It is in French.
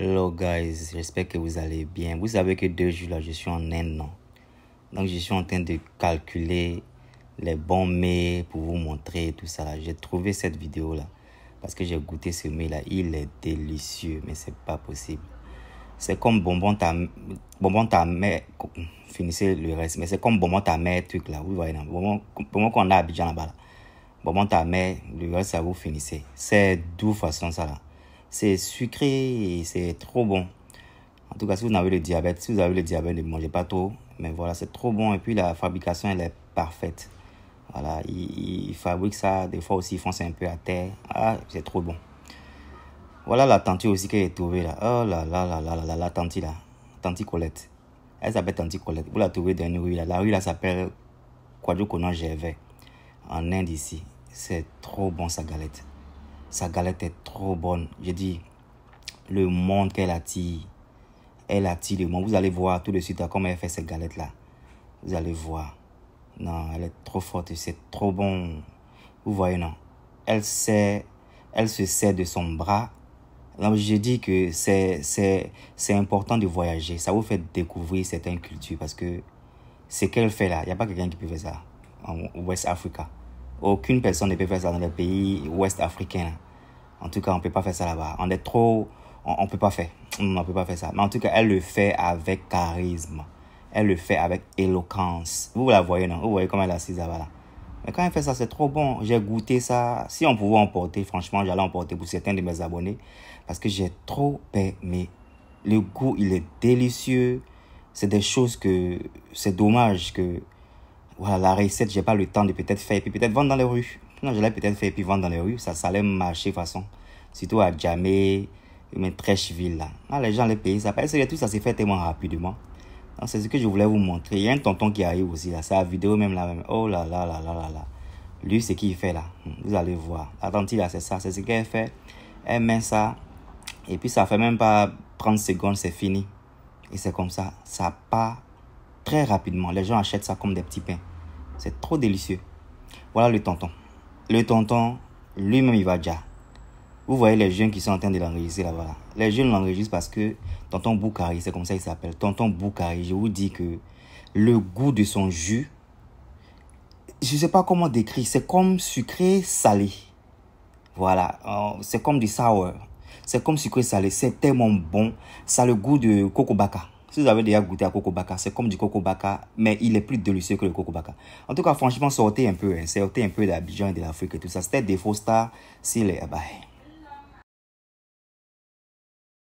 Hello guys, j'espère que vous allez bien. Vous savez que deux jours là, je suis en Inde, non Donc je suis en train de calculer les bons mets pour vous montrer tout ça là. J'ai trouvé cette vidéo là parce que j'ai goûté ce mets là. Il est délicieux, mais c'est pas possible. C'est comme bonbon ta, bonbon ta mère. Finissez le reste, mais c'est comme bonbon ta mère, truc là. Vous voyez, Bonbon, bonbon qu'on a là-bas Bonbon ta mère, le reste ça vous finissez. C'est doux façon ça là. C'est sucré et c'est trop bon. En tout cas, si vous avez le diabète, si vous avez le diabète, ne mangez pas trop. Mais voilà, c'est trop bon. Et puis la fabrication, elle est parfaite. Voilà, ils, fabriquent ça. Des fois aussi, ils font ça un peu à terre. Ah, c'est trop bon. Voilà la tantie aussi qu'elle est trouvée là. Oh là là là là là là, la tantie là. Tantie Colette. Elle s'appelle Tantie Colette. Vous la trouvez dans une rue là. La rue là s'appelle Kwadjokono Gervais. En Inde ici. C'est trop bon sa galette. Sa galette est trop bonne. je dit, le monde qu'elle attire, elle attire le monde. Vous allez voir tout de suite hein, comment elle fait cette galette-là. Vous allez voir. Non, elle est trop forte, c'est trop bon. Vous voyez, non. Elle sait, elle se sert de son bras. Donc, je dis que c'est, c'est, c'est important de voyager. Ça vous fait découvrir certaines cultures parce que ce qu'elle fait là, il n'y a pas quelqu'un qui peut faire ça en West Africa. Aucune personne ne peut faire ça dans les pays ouest africains. En tout cas, on ne peut pas faire ça là-bas. On est trop... On ne peut pas faire. On peut pas faire ça. Mais en tout cas, elle le fait avec charisme. Elle le fait avec éloquence. Vous la voyez, non Vous voyez comment elle est assise là-bas, Mais quand elle fait ça, c'est trop bon. J'ai goûté ça. Si on pouvait emporter, franchement, j'allais emporter pour certains de mes abonnés. Parce que j'ai trop aimé. Le goût, il est délicieux. C'est des choses que... C'est dommage que voilà, la recette, j'ai pas le temps de peut-être faire, et puis peut-être vendre dans les rues. Non, je l'ai peut-être fait, et puis vendre dans les rues, ça, ça allait marcher de toute façon. Surtout à Djamé, mais Trècheville, là. Ah, les gens, les pays, ça passe, tout ça s'est fait tellement rapidement. Donc, c'est ce que je voulais vous montrer. Il y a un tonton qui arrive aussi, là. C'est la vidéo même, là, même. Oh là là là là là là. Lui, c'est qu'il fait, là. Hmm, vous allez voir. Attendez, là, c'est ça. C'est ce qu'elle fait. Elle met ça. Et puis, ça fait même pas 30 secondes, c'est fini. Et c'est comme ça. Ça part très rapidement. Les gens achètent ça comme des petits pains. C'est trop délicieux. Voilà le tonton. Le tonton, lui-même, il va déjà. Vous voyez les jeunes qui sont en train de l'enregistrer là-bas. Les jeunes l'enregistrent parce que Tonton Boukari, c'est comme ça qu'il s'appelle. Tonton Boukari, je vous dis que le goût de son jus, je sais pas comment décrire, c'est comme sucré salé. Voilà, euh, c'est comme du sour. C'est comme sucré salé, c'est tellement bon. Ça le goût de coco baka. Si vous avez déjà goûté à Coco Baka, c'est comme du Coco Baka, mais il est plus délicieux que le Coco Baka. En tout cas, franchement, sortez un peu, hein, sortez un peu d'Abidjan et de l'Afrique et tout ça. C'était des faux stars, c'est les... Bye